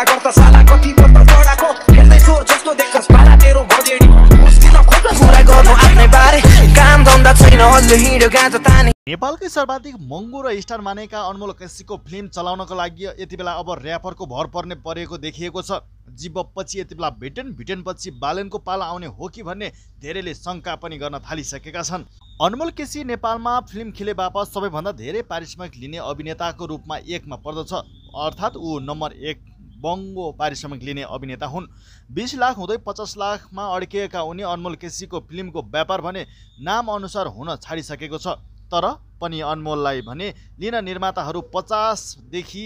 साला नेपालकै सर्वाधिक महँगो र स्टार मानेका अनमोल केसीको फिल्म चलाउनको लागि यति बेला अब ऱ्यापरको भर पर्ने परेको देखिएको छ पछि यति बेला भिटेन पछि बालनको पाला आउने हो कि भन्ने धेरैले शङ्का पनि गर्न थालिसकेका छन् अनमोल केसी नेपालमा फिल्म खेले बापत सबैभन्दा धेरै पारिश्रमिक लिने अभिनेताको रूपमा एकमा पर्दछ अर्थात् ऊ नम्बर एक बङ्गो पारिश्रमिक लिने अभिनेता हुन् बिस लाख हुँदै पचास लाखमा अड्किएका उनी अनमोल केसीको फिल्मको व्यापार भने नामअनुसार हुन छाडिसकेको छ तर पनि अनमोललाई भने लिन निर्माताहरू पचासदेखि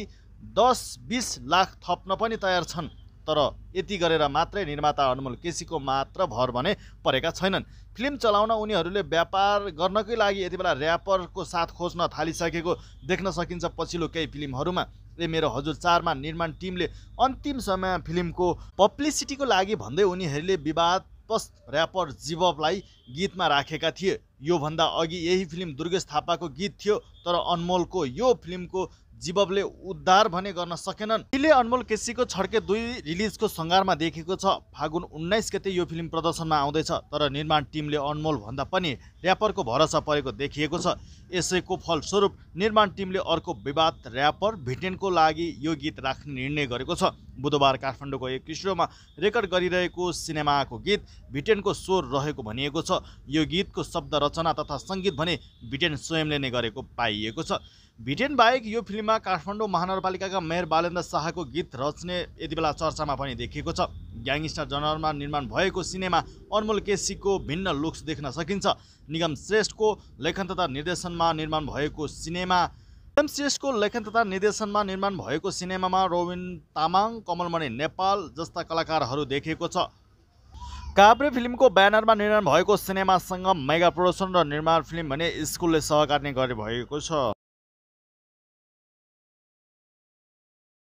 दस बिस लाख थप्न पनि तयार छन् तर यति गरेर मात्रै निर्माता अनमोल केसीको मात्र भर भने परेका छैनन् फिल्म चलाउन उनीहरूले व्यापार गर्नकै लागि यति बेला ऱ्यापरको साथ खोज्न थालिसकेको देख्न सकिन्छ पछिल्लो केही फिल्महरूमा रे मेरो हजुर चारमा निर्माण टिमले अन्तिम समय फिल्मको पब्लिसिटीको लागि भन्दै उनीहरूले विवादपस्त ऱ्यापर जीवलाई गीतमा राखेका थिए योभन्दा अघि यही फिल्म दुर्गेश थापाको गीत थियो तर अनमोलको यो फिल्मको जीवबले उद्धार भने गर्न सकेनन् अहिले अनमोल केसीको छड्के दुई रिलिजको सङ्घारमा देखेको छ फागुन उन्नाइस गते यो फिल्म प्रदर्शनमा आउँदैछ तर निर्माण टिमले अनमोल भन्दा पनि ऱ्यापरको भरोसा परेको देखिएको छ यसैको फलस्वरूप निर्माण टिमले अर्को विवाद ऱ्यापर भिटेनको लागि यो गीत राख्ने निर्णय गरेको छ बुधबार काठमाडौँको एक स्टुडियोमा रेकर्ड गरिरहेको सिनेमाको गीत भिटेनको स्वर रहेको भनिएको छ यो गीतको शब्द रचना तथा सङ्गीत भने ब्रिटेन स्वयंले नै गरेको पाइएको छ ब्रिटेन बाहेक यो फिल्ममा काठमाडौँ महानगरपालिकाका मेयर बालेन्द्र शाहको गीत रच्ने यति बेला चर्चामा पनि देखिएको छ ग्याङस्टर जनरमा निर्माण भएको सिनेमा अनमोल केसीको भिन्न लुक्स देख्न सकिन्छ निगम श्रेष्ठको लेखन तथा निर्देशनमा निर्माण भएको सिनेमा निगम श्रेष्ठको लेखन तथा निर्देशनमा निर्माण भएको सिनेमामा रोविन तामाङ कमलमणि नेपाल जस्ता कलाकारहरू देखिएको छ काभ्रे फिल्मको ब्यानरमा निर्माण भएको सिनेमासँग मेगा प्रोडक्सन र निर्माण फिल्म भने स्कुलले सहकार्ने गरे भएको छ